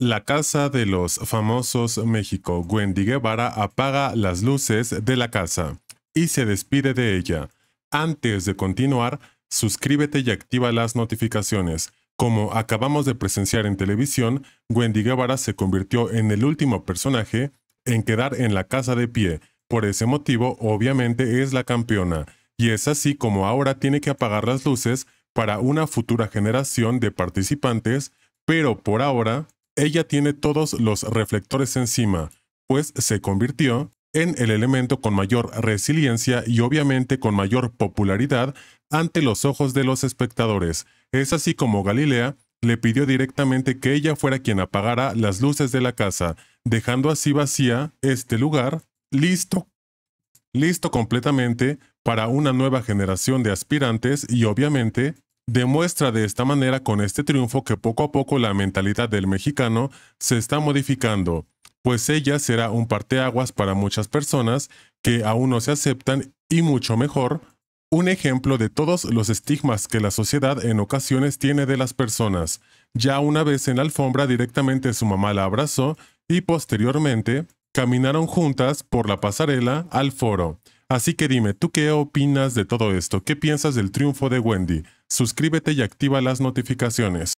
La casa de los famosos México, Wendy Guevara, apaga las luces de la casa y se despide de ella. Antes de continuar, suscríbete y activa las notificaciones. Como acabamos de presenciar en televisión, Wendy Guevara se convirtió en el último personaje en quedar en la casa de pie. Por ese motivo, obviamente es la campeona. Y es así como ahora tiene que apagar las luces para una futura generación de participantes, pero por ahora ella tiene todos los reflectores encima, pues se convirtió en el elemento con mayor resiliencia y obviamente con mayor popularidad ante los ojos de los espectadores. Es así como Galilea le pidió directamente que ella fuera quien apagara las luces de la casa, dejando así vacía este lugar, listo, listo completamente para una nueva generación de aspirantes y obviamente Demuestra de esta manera con este triunfo que poco a poco la mentalidad del mexicano se está modificando, pues ella será un parteaguas para muchas personas que aún no se aceptan y mucho mejor, un ejemplo de todos los estigmas que la sociedad en ocasiones tiene de las personas. Ya una vez en la alfombra directamente su mamá la abrazó y posteriormente caminaron juntas por la pasarela al foro. Así que dime, ¿tú qué opinas de todo esto? ¿Qué piensas del triunfo de Wendy? Suscríbete y activa las notificaciones.